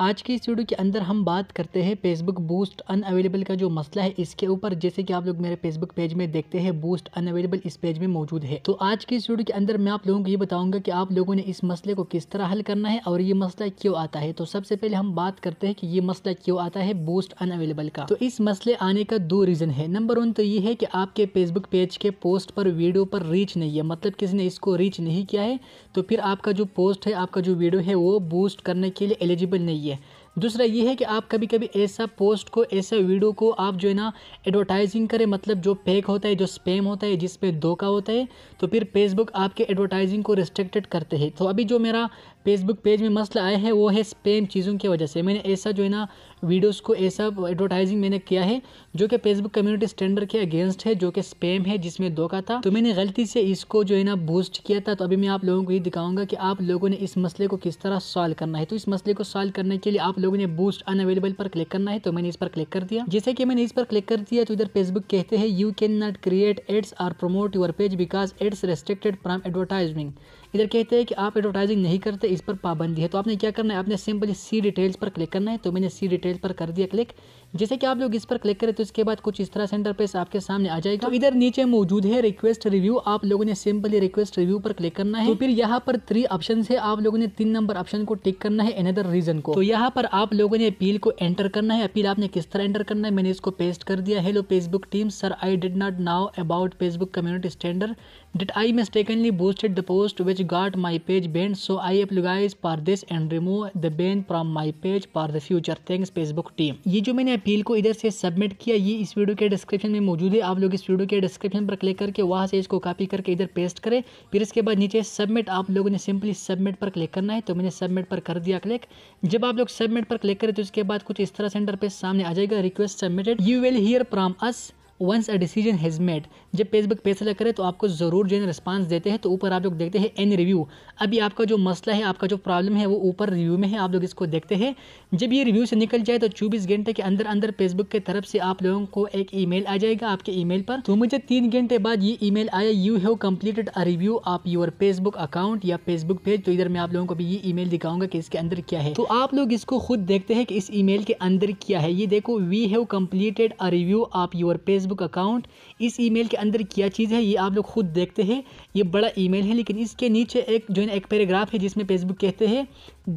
आज की इस वीडियो के अंदर हम बात करते हैं फेसबुक बूस्ट अनअवेलेबल का जो मसला है इसके ऊपर जैसे कि आप लोग मेरे फेसबुक पेज में देखते हैं बूस्ट अनअवेलेबल इस पेज में मौजूद है तो आज की इस वीडियो के अंदर मैं आप लोगों को ये बताऊंगा कि आप लोगों ने इस मसले को किस तरह हल करना है और ये मसला क्यों आता है तो सबसे पहले हम बात करते हैं कि ये मसला क्यों आता है बूस्ट अनअवेलेबल का तो इस मसले आने का दो रीज़न है नंबर वन तो ये है कि आपके फेसबुक पेज के पोस्ट पर वीडियो पर रीच नहीं है मतलब किसी ने इसको रीच नहीं किया है तो फिर आपका जो पोस्ट है आपका जो वीडियो है वो बूस्ट करने के लिए एलिजिबल नहीं चाहिए दूसरा ये है कि आप कभी कभी ऐसा पोस्ट को ऐसा वीडियो को आप जो है ना एडवर्टाइजिंग करें मतलब जो फेक होता है जो स्पेम होता है जिस पे धोखा होता है तो फिर फेसबुक आपके एडवर्टाइजिंग को रिस्ट्रिक्टेड करते हैं तो अभी जो मेरा फेसबुक पेज में मसल आया है वो है स्पेम चीज़ों की वजह से मैंने ऐसा जो है ना वीडियोस को ऐसा एडवर्टाइजिंग मैंने किया है जो कि फेसबुक कम्युनिटी स्टैंडर्ड के अगेंस्ट है जो कि स्पेम है जिसमें धोखा था तो मैंने गलती से इसको जो है ना बूस्ट किया था तो अभी मैं आप लोगों को ये दिखाऊंगा कि आप लोगों ने इस मसले को किस तरह सॉल्व करना है तो इस मसले को सॉल्व करने के लिए आप लोगों ने बूस्ट अन पर क्लिक करना है तो मैंने इस पर क्लिक कर दिया जैसे कि मैंने इस पर क्लिक कर दिया तो इधर फेसबुक कहते हैं you can not create ads or promote your page because ads restricted from advertising इधर कहते हैं कि आप एडवर्टाइजिंग नहीं करते इस पर पाबंदी है तो आपने क्या करना है आपने सिंपली सी डिटेल्स पर क्लिक करना है तो मैंने सी डिटेल्स पर कर दिया क्लिक जैसे कि आप लोग इस पर क्लिक करें तो इसके बाद कुछ इस तरह सेंटर पेज आपके सामने आ जाएगा तो इधर नीचे मौजूद है रिक्वेस्ट रिव्यू आप लोगों ने सिंपली रिक्वेस्ट रिव्यू पर क्लिक करना है तो फिर यहाँ पर थ्री ऑप्शन है आप लोगों ने तीन नंबर ऑप्शन को टिक करना है एनदर रीजन को तो यहाँ पर आप लोगों ने अपील को एंटर करना है अपील आपने किस तरह एंटर करना है मैंने इसको पेस्ट कर दिया hello Facebook team sir I did not know about Facebook community standard that I mistakenly boosted the post which got my page banned so I apologize for this and remove the ban from my page for the future things Facebook team ये जो मैंने appeal को इधर से submit किया ये इस video के डिस्क्रिप्शन में मौजूद है आप लोग इस वीडियो के डिस्क्रिप्शन पर क्लिक करके वहाँ से इसको कॉपी करके इधर पेस्ट करें फिर इसके बाद नीचे सबमिट आप लोगों ने सिंपली सबमिट पर क्लिक करना है तो मैंने सबमिट पर कर दिया क्लिक जब आप लोग सबमिट पर क्लिक करें तो इसके बाद कुछ इस तरह सेंटर पर सामने आ जाएगा request submitted you will hear from us once a decision has made जब फेसबुक फैसला करे तो आपको ज़रूर जो है रिस्पांस देते हैं तो ऊपर आप लोग देखते हैं एन रिव्यू अभी आपका जो मसला है आपका जो प्रॉब्लम है वो ऊपर रिव्यू में है आप लोग इसको देखते हैं जब ये रिव्यू से निकल जाए तो चौबीस घंटे के अंदर अंदर फेसबुक के तरफ से आप लोगों को एक मेल आ जाएगा आपके मेल पर तो मुझे तीन घंटे बाद ये मेल आया you have completed a review of your Facebook account या फेसबुक पेज तो इधर मैं आप लोगों को भी ये ईमेल दिखाऊंगा कि इसके अंदर क्या है तो आप लोग इसको खुद देखते हैं कि इस मेल के अंदर क्या है ये देखो we have completed a review of your Facebook Facebook account इस ईमेल के अंदर क्या चीज़ है ये आप लोग खुद देखते हैं ये बड़ा ईमेल है लेकिन इसके नीचे एक जो है एक पैराग्राफ है जिसमें फेसबुक कहते हैं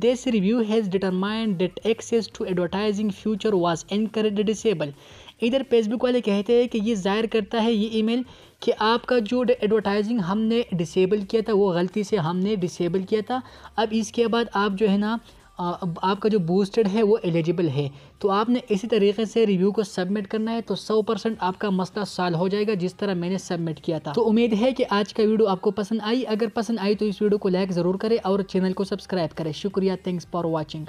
this review has determined that access to advertising future was encourage disable इधर फेसबुक वाले कहते हैं कि ये ज़ाहिर करता है ये ईमेल कि आपका जो एडवर्टाइजिंग हमने डिसेबल किया था वो गलती से हमने डिसेबल किया था अब इसके बाद आप जो है ना आपका जो बूस्टेड है वो एलिजिबल है तो आपने इसी तरीके से रिव्यू को सबमिट करना है तो सौ परसेंट आपका मसला साल हो जाएगा जिस तरह मैंने सबमिट किया था तो उम्मीद है कि आज का वीडियो आपको पसंद आई अगर पसंद आई तो इस वीडियो को लाइक ज़रूर करें और चैनल को सब्सक्राइब करें शुक्रिया थैंक्स फॉर वॉचिंग